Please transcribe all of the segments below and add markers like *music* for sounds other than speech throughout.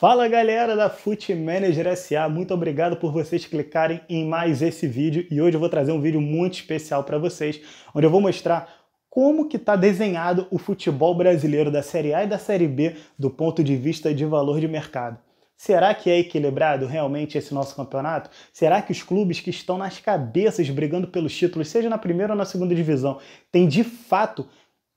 Fala galera da Foot Manager SA, muito obrigado por vocês clicarem em mais esse vídeo e hoje eu vou trazer um vídeo muito especial para vocês, onde eu vou mostrar como que está desenhado o futebol brasileiro da Série A e da Série B do ponto de vista de valor de mercado. Será que é equilibrado realmente esse nosso campeonato? Será que os clubes que estão nas cabeças brigando pelos títulos, seja na primeira ou na segunda divisão, têm de fato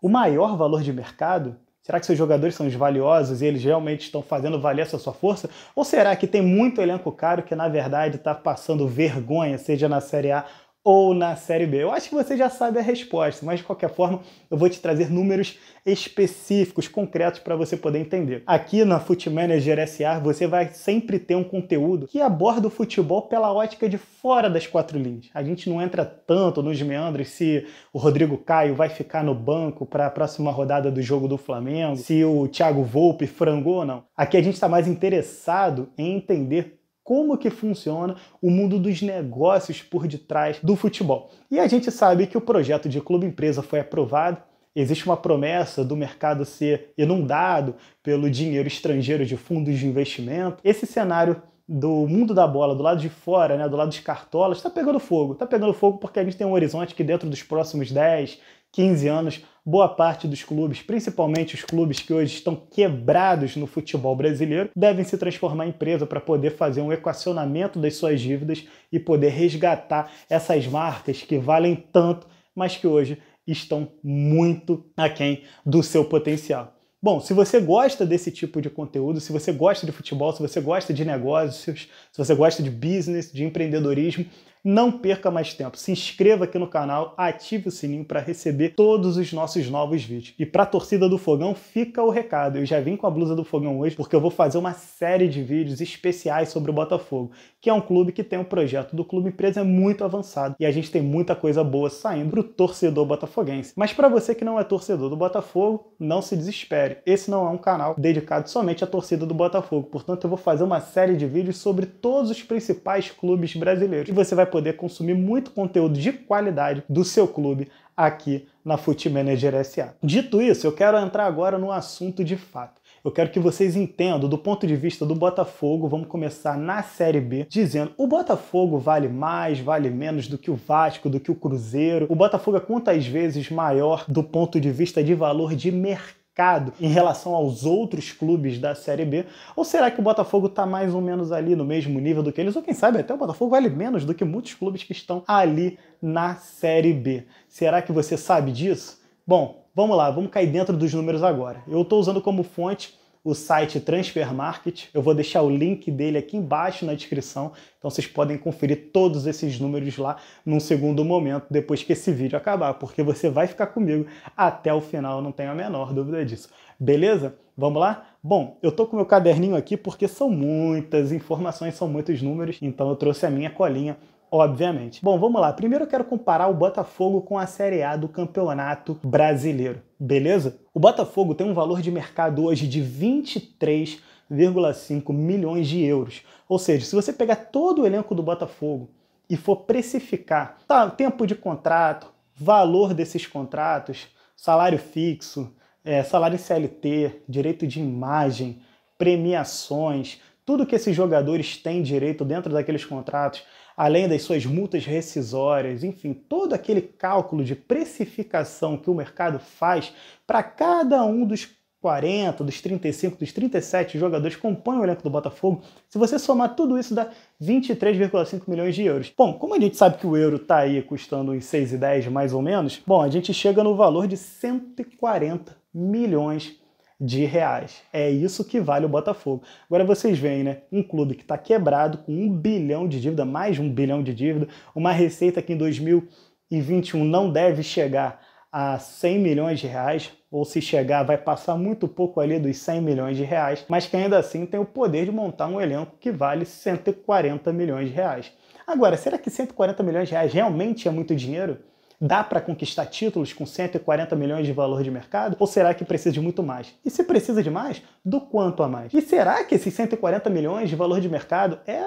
o maior valor de mercado? Será que seus jogadores são valiosos e eles realmente estão fazendo valer essa sua força? Ou será que tem muito elenco caro que na verdade está passando vergonha, seja na Série A ou na Série B? Eu acho que você já sabe a resposta, mas de qualquer forma eu vou te trazer números específicos, concretos para você poder entender. Aqui na Foot Manager SA você vai sempre ter um conteúdo que aborda o futebol pela ótica de fora das quatro linhas. A gente não entra tanto nos meandros se o Rodrigo Caio vai ficar no banco para a próxima rodada do jogo do Flamengo, se o Thiago Volpe frangou ou não. Aqui a gente está mais interessado em entender como que funciona o mundo dos negócios por detrás do futebol. E a gente sabe que o projeto de clube empresa foi aprovado, existe uma promessa do mercado ser inundado pelo dinheiro estrangeiro de fundos de investimento. Esse cenário do mundo da bola, do lado de fora, né, do lado dos cartolas, está pegando fogo. Está pegando fogo porque a gente tem um horizonte que dentro dos próximos 10, 15 anos, boa parte dos clubes, principalmente os clubes que hoje estão quebrados no futebol brasileiro, devem se transformar em empresa para poder fazer um equacionamento das suas dívidas e poder resgatar essas marcas que valem tanto, mas que hoje estão muito aquém do seu potencial. Bom, se você gosta desse tipo de conteúdo, se você gosta de futebol, se você gosta de negócios, se você gosta de business, de empreendedorismo, não perca mais tempo, se inscreva aqui no canal, ative o sininho para receber todos os nossos novos vídeos. E para a torcida do Fogão, fica o recado. Eu já vim com a blusa do Fogão hoje porque eu vou fazer uma série de vídeos especiais sobre o Botafogo, que é um clube que tem um projeto do clube empresa é muito avançado e a gente tem muita coisa boa saindo para o torcedor botafoguense. Mas para você que não é torcedor do Botafogo, não se desespere. Esse não é um canal dedicado somente à torcida do Botafogo. Portanto, eu vou fazer uma série de vídeos sobre todos os principais clubes brasileiros. E você vai poder consumir muito conteúdo de qualidade do seu clube aqui na Fute Manager SA. Dito isso, eu quero entrar agora no assunto de fato. Eu quero que vocês entendam do ponto de vista do Botafogo. Vamos começar na Série B dizendo: o Botafogo vale mais, vale menos do que o Vasco, do que o Cruzeiro. O Botafogo é quantas vezes maior do ponto de vista de valor de mercado mercado em relação aos outros clubes da Série B? Ou será que o Botafogo está mais ou menos ali no mesmo nível do que eles? Ou quem sabe até o Botafogo vale menos do que muitos clubes que estão ali na Série B. Será que você sabe disso? Bom, vamos lá, vamos cair dentro dos números agora. Eu estou usando como fonte o site Transfer Market. Eu vou deixar o link dele aqui embaixo na descrição, então vocês podem conferir todos esses números lá num segundo momento depois que esse vídeo acabar, porque você vai ficar comigo até o final, não tenho a menor dúvida disso. Beleza? Vamos lá? Bom, eu tô com meu caderninho aqui porque são muitas informações, são muitos números, então eu trouxe a minha colinha obviamente. Bom, vamos lá. Primeiro eu quero comparar o Botafogo com a Série A do Campeonato Brasileiro, beleza? O Botafogo tem um valor de mercado hoje de 23,5 milhões de euros. Ou seja, se você pegar todo o elenco do Botafogo e for precificar tá, tempo de contrato, valor desses contratos, salário fixo, é, salário CLT, direito de imagem, premiações, tudo que esses jogadores têm direito dentro daqueles contratos, além das suas multas rescisórias, enfim, todo aquele cálculo de precificação que o mercado faz para cada um dos 40, dos 35, dos 37 jogadores que compõem o elenco do Botafogo, se você somar tudo isso dá 23,5 milhões de euros. Bom, como a gente sabe que o euro está aí custando uns 6,10 mais ou menos, bom, a gente chega no valor de 140 milhões de reais. É isso que vale o Botafogo. Agora vocês veem, né? Um clube que está quebrado com um bilhão de dívida, mais de um bilhão de dívida, uma receita que em 2021 não deve chegar a 100 milhões de reais, ou se chegar, vai passar muito pouco ali dos 100 milhões de reais, mas que ainda assim tem o poder de montar um elenco que vale 140 milhões de reais. Agora, será que 140 milhões de reais realmente é muito dinheiro? Dá para conquistar títulos com 140 milhões de valor de mercado? Ou será que precisa de muito mais? E se precisa de mais, do quanto a mais? E será que esses 140 milhões de valor de mercado é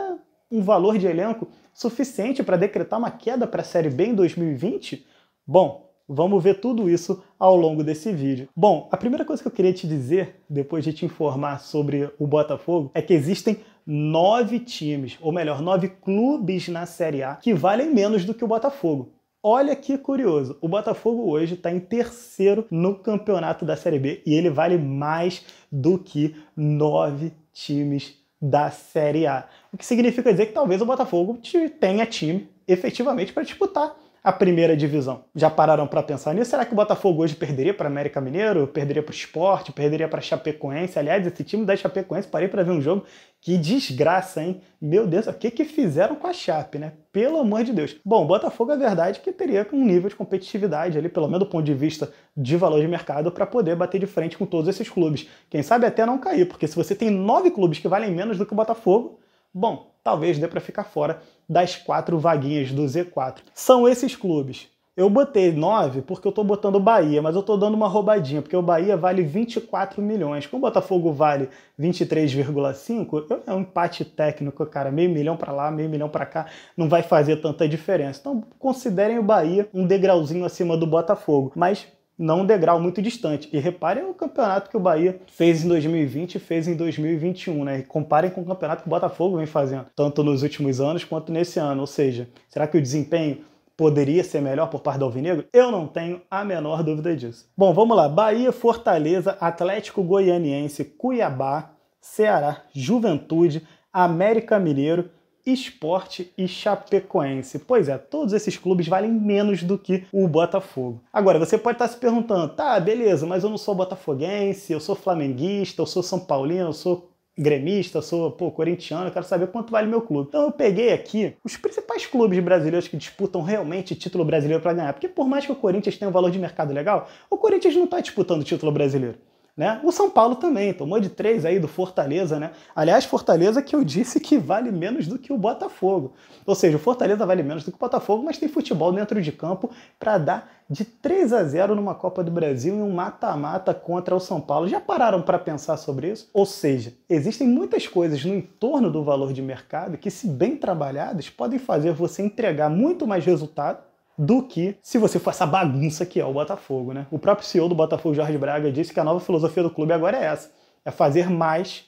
um valor de elenco suficiente para decretar uma queda para a Série B em 2020? Bom, vamos ver tudo isso ao longo desse vídeo. Bom, a primeira coisa que eu queria te dizer, depois de te informar sobre o Botafogo, é que existem nove times, ou melhor, nove clubes na Série A que valem menos do que o Botafogo. Olha que curioso, o Botafogo hoje está em terceiro no campeonato da Série B e ele vale mais do que nove times da Série A. O que significa dizer que talvez o Botafogo tenha time efetivamente para disputar a primeira divisão. Já pararam para pensar nisso? Será que o Botafogo hoje perderia para América Mineiro? Perderia para o Esporte? Perderia para Chapecoense? Aliás, esse time da Chapecoense, parei para ver um jogo, que desgraça, hein? Meu Deus, o que, que fizeram com a Chape, né? Pelo amor de Deus. Bom, o Botafogo é verdade que teria um nível de competitividade ali, pelo menos do ponto de vista de valor de mercado, para poder bater de frente com todos esses clubes. Quem sabe até não cair, porque se você tem nove clubes que valem menos do que o Botafogo, bom, talvez dê para ficar fora das quatro vaguinhas do Z4. São esses clubes. Eu botei 9 porque eu estou botando o Bahia, mas eu estou dando uma roubadinha, porque o Bahia vale 24 milhões. Como o Botafogo vale 23,5, é um empate técnico, cara. Meio milhão para lá, meio milhão para cá, não vai fazer tanta diferença. Então, considerem o Bahia um degrauzinho acima do Botafogo. Mas não um degrau muito distante. E reparem o campeonato que o Bahia fez em 2020 e fez em 2021, né? E comparem com o campeonato que o Botafogo vem fazendo, tanto nos últimos anos quanto nesse ano. Ou seja, será que o desempenho poderia ser melhor por parte do Alvinegro? Eu não tenho a menor dúvida disso. Bom, vamos lá. Bahia, Fortaleza, Atlético Goianiense, Cuiabá, Ceará, Juventude, América Mineiro, Esporte e Chapecoense. Pois é, todos esses clubes valem menos do que o Botafogo. Agora, você pode estar se perguntando, tá, beleza, mas eu não sou botafoguense, eu sou flamenguista, eu sou São Paulino, eu sou gremista, sou pô, corintiano, quero saber quanto vale meu clube. Então eu peguei aqui os principais clubes brasileiros que disputam realmente título brasileiro para ganhar. Porque por mais que o Corinthians tenha um valor de mercado legal, o Corinthians não está disputando título brasileiro. Né? O São Paulo também tomou de três aí do Fortaleza, né? Aliás, Fortaleza que eu disse que vale menos do que o Botafogo. Ou seja, o Fortaleza vale menos do que o Botafogo, mas tem futebol dentro de campo para dar de 3 a 0 numa Copa do Brasil e um mata-mata contra o São Paulo. Já pararam para pensar sobre isso? Ou seja, existem muitas coisas no entorno do valor de mercado que, se bem trabalhadas, podem fazer você entregar muito mais resultado do que se você for essa bagunça que é o Botafogo, né? O próprio CEO do Botafogo, Jorge Braga, disse que a nova filosofia do clube agora é essa: é fazer mais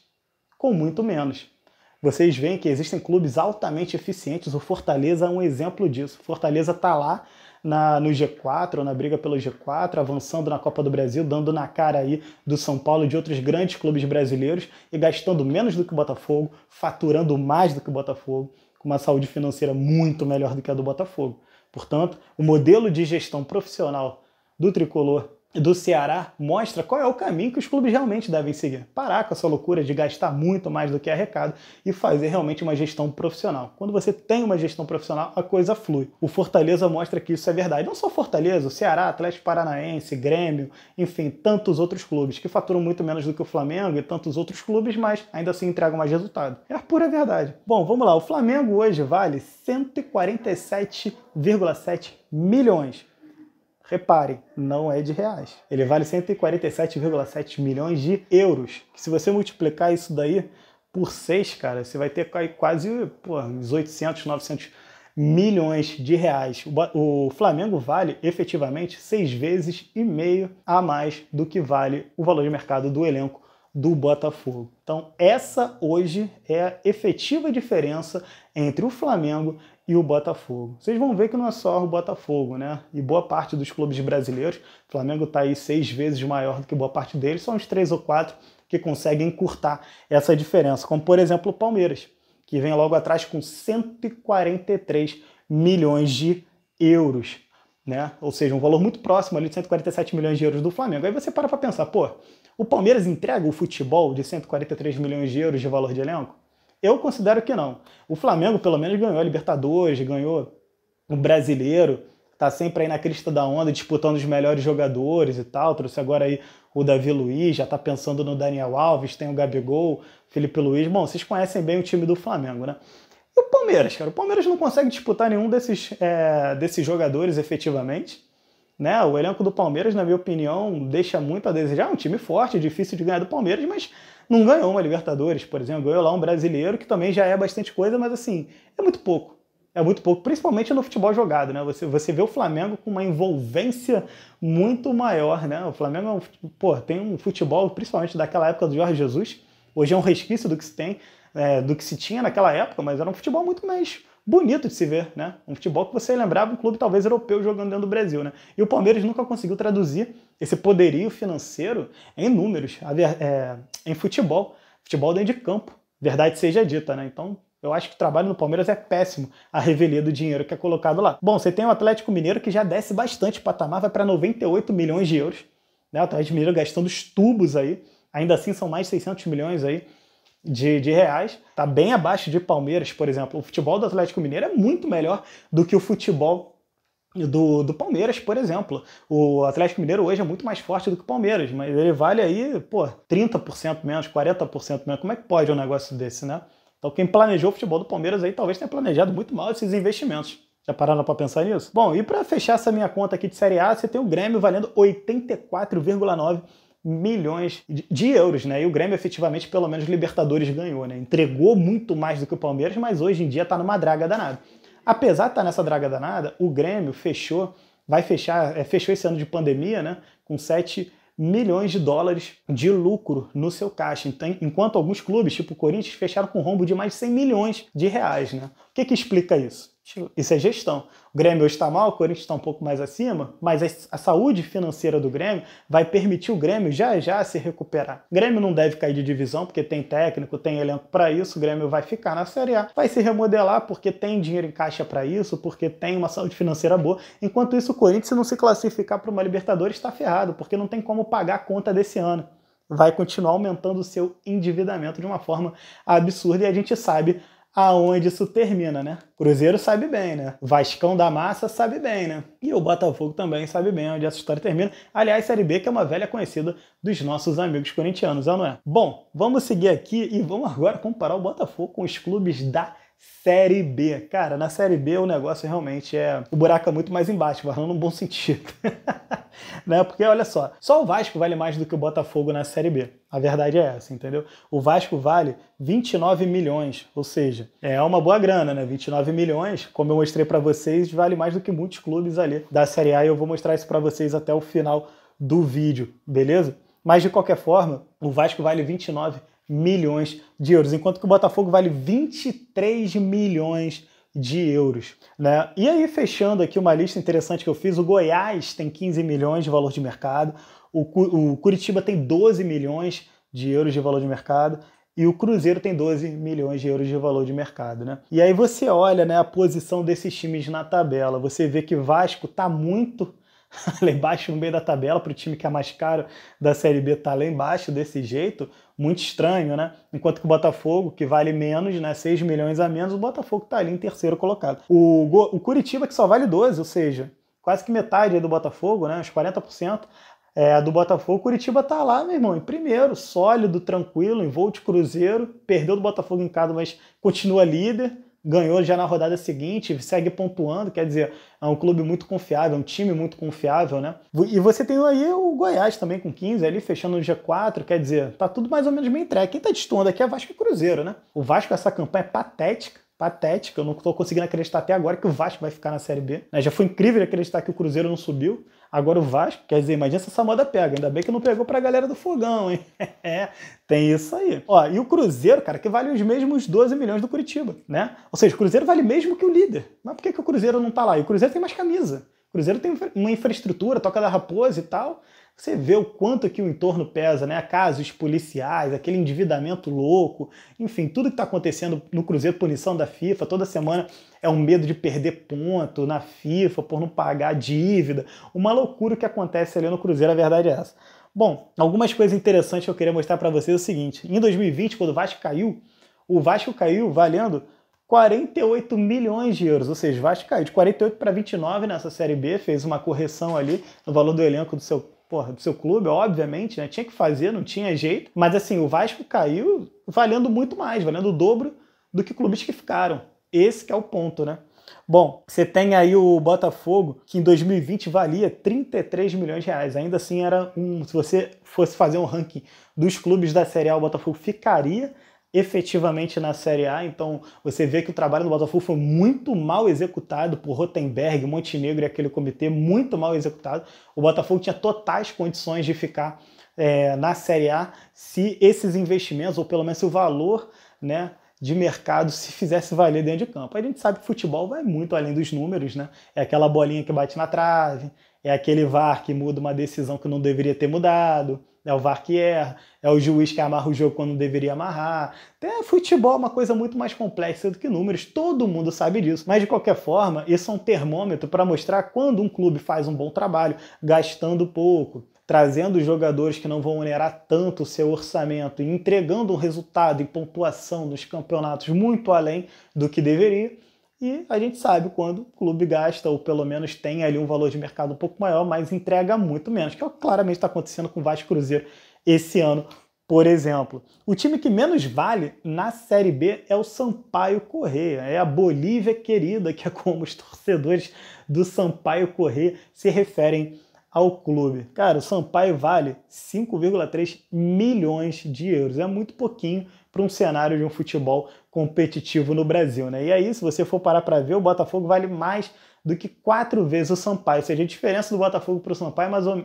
com muito menos. Vocês veem que existem clubes altamente eficientes, o Fortaleza é um exemplo disso. Fortaleza está lá na, no G4, na briga pelo G4, avançando na Copa do Brasil, dando na cara aí do São Paulo e de outros grandes clubes brasileiros e gastando menos do que o Botafogo, faturando mais do que o Botafogo, com uma saúde financeira muito melhor do que a do Botafogo. Portanto, o modelo de gestão profissional do tricolor do Ceará mostra qual é o caminho que os clubes realmente devem seguir. Parar com essa loucura de gastar muito mais do que é arrecada e fazer realmente uma gestão profissional. Quando você tem uma gestão profissional, a coisa flui. O Fortaleza mostra que isso é verdade. Não só Fortaleza, o Ceará, Atlético Paranaense, Grêmio, enfim, tantos outros clubes que faturam muito menos do que o Flamengo e tantos outros clubes, mas ainda assim entregam mais resultado. É a pura verdade. Bom, vamos lá. O Flamengo hoje vale 147,7 milhões. Repare, não é de reais. Ele vale 147,7 milhões de euros. Que se você multiplicar isso daí por 6, cara, você vai ter quase pô, uns 800, 900 milhões de reais. O Flamengo vale efetivamente seis vezes e meio a mais do que vale o valor de mercado do elenco do Botafogo. Então, essa hoje é a efetiva diferença entre o Flamengo e o Botafogo. Vocês vão ver que não é só o Botafogo, né? E boa parte dos clubes brasileiros, Flamengo está aí seis vezes maior do que boa parte deles, são uns três ou quatro que conseguem encurtar essa diferença, como por exemplo o Palmeiras, que vem logo atrás com 143 milhões de euros, né? Ou seja, um valor muito próximo ali de 147 milhões de euros do Flamengo. Aí você para para pensar, pô, o Palmeiras entrega o futebol de 143 milhões de euros de valor de elenco? Eu considero que não. O Flamengo, pelo menos, ganhou a Libertadores, ganhou o Brasileiro, tá sempre aí na crista da onda, disputando os melhores jogadores e tal. Trouxe agora aí o Davi Luiz, já tá pensando no Daniel Alves, tem o Gabigol, Felipe Luiz. Bom, vocês conhecem bem o time do Flamengo, né? E o Palmeiras, cara? O Palmeiras não consegue disputar nenhum desses, é, desses jogadores efetivamente. Né? O elenco do Palmeiras, na minha opinião, deixa muito a desejar. É um time forte, difícil de ganhar do Palmeiras, mas não ganhou uma Libertadores, por exemplo. Ganhou lá um brasileiro, que também já é bastante coisa, mas assim, é muito pouco. É muito pouco, principalmente no futebol jogado, né? Você, você vê o Flamengo com uma envolvência muito maior, né? O Flamengo, é pô, tem um futebol, principalmente daquela época do Jorge Jesus, hoje é um resquício do que se tem, é, do que se tinha naquela época, mas era um futebol muito mais bonito de se ver, né? Um futebol que você lembrava um clube talvez europeu jogando dentro do Brasil, né? E o Palmeiras nunca conseguiu traduzir esse poderio financeiro em números, é, em futebol, futebol dentro de campo, verdade seja dita, né? Então eu acho que o trabalho no Palmeiras é péssimo, a revelia do dinheiro que é colocado lá. Bom, você tem o Atlético Mineiro que já desce bastante o patamar, vai para 98 milhões de euros. Né? O Atlético Mineiro gastando os tubos aí, ainda assim são mais de 600 milhões aí de, de reais, está bem abaixo de Palmeiras, por exemplo. O futebol do Atlético Mineiro é muito melhor do que o futebol do, do Palmeiras, por exemplo. O Atlético Mineiro hoje é muito mais forte do que o Palmeiras, mas ele vale aí, pô, 30% menos, 40% menos. Como é que pode um negócio desse, né? Então quem planejou o futebol do Palmeiras aí talvez tenha planejado muito mal esses investimentos. Já pararam para pensar nisso? Bom, e para fechar essa minha conta aqui de Série A, você tem o Grêmio valendo 84,9 milhões de euros, né? E o Grêmio efetivamente, pelo menos Libertadores ganhou, né? Entregou muito mais do que o Palmeiras, mas hoje em dia está numa draga danada. Apesar de estar tá nessa draga danada, o Grêmio fechou, vai fechar, é, fechou esse ano de pandemia, né? Com 7 milhões de dólares de lucro no seu caixa, então, enquanto alguns clubes, tipo o Corinthians, fecharam com rombo de mais de 100 milhões de reais, né? que, que explica isso? Isso é gestão. O Grêmio está mal, o Corinthians está um pouco mais acima, mas a saúde financeira do Grêmio vai permitir o Grêmio já já se recuperar. O Grêmio não deve cair de divisão, porque tem técnico, tem elenco para isso, o Grêmio vai ficar na Série A. Vai se remodelar porque tem dinheiro em caixa para isso, porque tem uma saúde financeira boa. Enquanto isso, o Corinthians, se não se classificar para uma Libertadores, está ferrado, porque não tem como pagar a conta desse ano. Vai continuar aumentando o seu endividamento de uma forma absurda e a gente sabe aonde isso termina, né? Cruzeiro sabe bem, né? Vascão da Massa sabe bem, né? E o Botafogo também sabe bem onde essa história termina. Aliás, Série B que é uma velha conhecida dos nossos amigos corintianos, é não é? Bom, vamos seguir aqui e vamos agora comparar o Botafogo com os clubes da Série B. Cara, na Série B o negócio realmente é. O buraco é muito mais embaixo, falando num bom *laughs* sentido. né? Porque olha só, só o Vasco vale mais do que o Botafogo na Série B. A verdade é essa, entendeu? O Vasco vale 29 milhões, ou seja, é uma boa grana, né? 29 milhões, como eu mostrei para vocês, vale mais do que muitos clubes ali da Série A e eu vou mostrar isso para vocês até o final do vídeo, beleza? Mas de qualquer forma, o Vasco vale 29 milhões de euros, enquanto que o Botafogo vale 23 milhões de euros. Né? E aí, fechando aqui uma lista interessante que eu fiz, o Goiás tem 15 milhões de valor de mercado, o, Curitiba tem 12 milhões de euros de valor de mercado e o Cruzeiro tem 12 milhões de euros de valor de mercado. Né? E aí você olha né, a posição desses times na tabela, você vê que Vasco está muito *laughs* lá embaixo no meio da tabela, para o time que é mais caro da Série B estar tá lá embaixo desse jeito, muito estranho, né? Enquanto que o Botafogo, que vale menos, né? 6 milhões a menos, o Botafogo está ali em terceiro colocado. O, Go... o Curitiba, que só vale 12, ou seja, quase que metade do Botafogo, né? Uns 40%. É, do Botafogo, o Curitiba tá lá, meu irmão, em primeiro, sólido, tranquilo, em voo de Cruzeiro, perdeu do Botafogo em casa, mas continua líder ganhou já na rodada seguinte, segue pontuando, quer dizer, é um clube muito confiável, um time muito confiável, né? E você tem aí o Goiás também com 15 ali, fechando no G4, quer dizer, tá tudo mais ou menos bem entregue. Quem tá destoando aqui é Vasco e Cruzeiro, né? O Vasco, essa campanha é patética, patética, eu não tô conseguindo acreditar até agora que o Vasco vai ficar na Série B. Né? Já foi incrível acreditar que o Cruzeiro não subiu, Agora o Vasco, quer dizer, imagina se essa moda pega. Ainda bem que não pegou pra galera do fogão, hein? *laughs* É, tem isso aí. Ó, e o Cruzeiro, cara, que vale os mesmos 12 milhões do Curitiba, né? Ou seja, o Cruzeiro vale mesmo que o líder. Mas por que, que o Cruzeiro não tá lá? E o Cruzeiro tem mais camisa. O Cruzeiro tem uma infraestrutura, toca da raposa e tal. Você vê o quanto que o entorno pesa, né? Casos policiais, aquele endividamento louco, enfim, tudo que está acontecendo no Cruzeiro punição da FIFA, toda semana é um medo de perder ponto na FIFA por não pagar dívida. Uma loucura que acontece ali no Cruzeiro, a verdade é essa. Bom, algumas coisas interessantes que eu queria mostrar para vocês é o seguinte: em 2020, quando o Vasco caiu, o Vasco caiu valendo 48 milhões de euros, ou seja, o Vasco caiu de 48 para 29 nessa Série B, fez uma correção ali no valor do elenco do seu porra, do seu clube, obviamente, né? Tinha que fazer, não tinha jeito. Mas assim, o Vasco caiu valendo muito mais, valendo o dobro do que clubes que ficaram. Esse que é o ponto, né? Bom, você tem aí o Botafogo, que em 2020 valia 33 milhões de reais. Ainda assim era um. Se você fosse fazer um ranking dos clubes da Série A, o Botafogo ficaria efetivamente na Série A. Então você vê que o trabalho do Botafogo foi muito mal executado por Rotenberg, Montenegro e aquele comitê, muito mal executado. O Botafogo tinha totais condições de ficar é, na Série A se esses investimentos, ou pelo menos o valor, né? de mercado se fizesse valer dentro de campo. A gente sabe que futebol vai muito além dos números, né? É aquela bolinha que bate na trave, é aquele VAR que muda uma decisão que não deveria ter mudado, é o VAR que erra, é, é o juiz que amarra o jogo quando deveria amarrar. Até futebol é uma coisa muito mais complexa do que números, todo mundo sabe disso. Mas de qualquer forma, isso é um termômetro para mostrar quando um clube faz um bom trabalho, gastando pouco, trazendo jogadores que não vão onerar tanto o seu orçamento e entregando um resultado e pontuação nos campeonatos muito além do que deveria e a gente sabe quando o clube gasta, ou pelo menos tem ali um valor de mercado um pouco maior, mas entrega muito menos, que é o que claramente está acontecendo com o Vasco Cruzeiro esse ano, por exemplo. O time que menos vale na Série B é o Sampaio Correia, é a Bolívia querida, que é como os torcedores do Sampaio Correia se referem ao clube. Cara, o Sampaio vale 5,3 milhões de euros, é muito pouquinho para um cenário de um futebol competitivo no Brasil, né? E aí, se você for parar para ver, o Botafogo vale mais do que quatro vezes o Sampaio. Ou seja, a diferença do Botafogo para o Sampaio é, mais ou...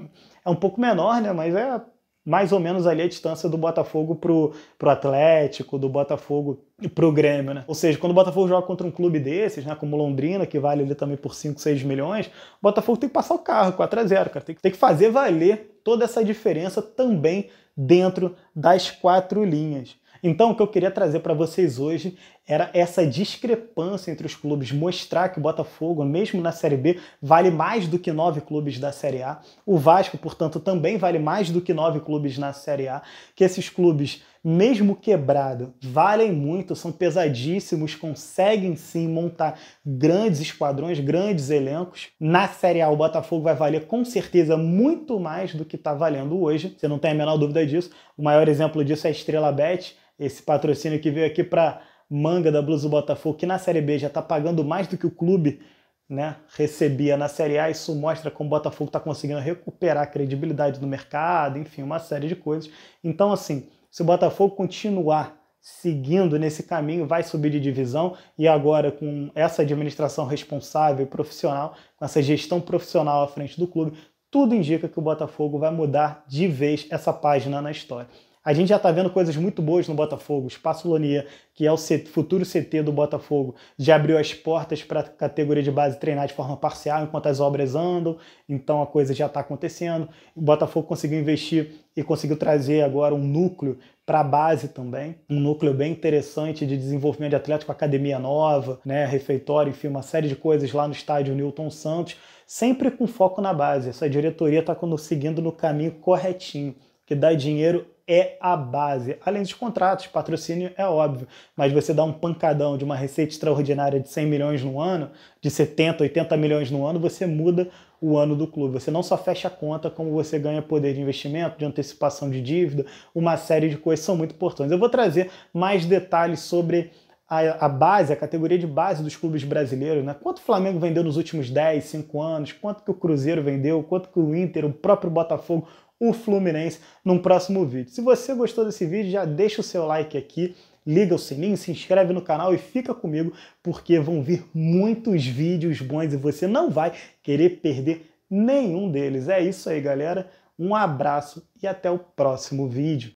é um pouco menor, né? Mas é mais ou menos ali a distância do Botafogo para o Atlético, do Botafogo para o Grêmio, né? Ou seja, quando o Botafogo joga contra um clube desses, né, como Londrina, que vale ali também por 5, 6 milhões, o Botafogo tem que passar o carro 4 a 0, cara. Tem que, tem que fazer valer toda essa diferença também dentro das quatro linhas. Então, o que eu queria trazer para vocês hoje era essa discrepância entre os clubes, mostrar que o Botafogo, mesmo na Série B, vale mais do que nove clubes da Série A. O Vasco, portanto, também vale mais do que nove clubes na Série A. Que esses clubes, mesmo quebrado, valem muito, são pesadíssimos, conseguem sim montar grandes esquadrões, grandes elencos. Na Série A, o Botafogo vai valer com certeza muito mais do que está valendo hoje. Você não tem a menor dúvida disso. O maior exemplo disso é a Estrela Bet, esse patrocínio que veio aqui para manga da blusa do Botafogo, que na Série B já está pagando mais do que o clube né, recebia na Série A. Isso mostra como o Botafogo está conseguindo recuperar a credibilidade no mercado, enfim, uma série de coisas. Então, assim, se o Botafogo continuar seguindo nesse caminho, vai subir de divisão e agora com essa administração responsável e profissional, com essa gestão profissional à frente do clube, tudo indica que o Botafogo vai mudar de vez essa página na história. A gente já está vendo coisas muito boas no Botafogo. O Espaço Lonia, que é o futuro CT do Botafogo, já abriu as portas para a categoria de base treinar de forma parcial enquanto as obras andam. Então a coisa já está acontecendo. O Botafogo conseguiu investir e conseguiu trazer agora um núcleo para a base também, um núcleo bem interessante de desenvolvimento de atlético, academia nova, né, refeitório, enfim, uma série de coisas lá no estádio Newton Santos, sempre com foco na base. Essa diretoria está conseguindo no caminho corretinho, que dá dinheiro é a base. Além dos contratos, patrocínio é óbvio, mas você dá um pancadão de uma receita extraordinária de 100 milhões no ano, de 70, 80 milhões no ano, você muda o ano do clube. Você não só fecha a conta, como você ganha poder de investimento, de antecipação de dívida, uma série de coisas são muito importantes. Eu vou trazer mais detalhes sobre a, base, a categoria de base dos clubes brasileiros, né? Quanto o Flamengo vendeu nos últimos 10, 5 anos, quanto que o Cruzeiro vendeu, quanto que o Inter, o próprio Botafogo, o Fluminense num próximo vídeo. Se você gostou desse vídeo, já deixa o seu like aqui, liga o sininho, se inscreve no canal e fica comigo, porque vão vir muitos vídeos bons e você não vai querer perder nenhum deles. É isso aí, galera. Um abraço e até o próximo vídeo.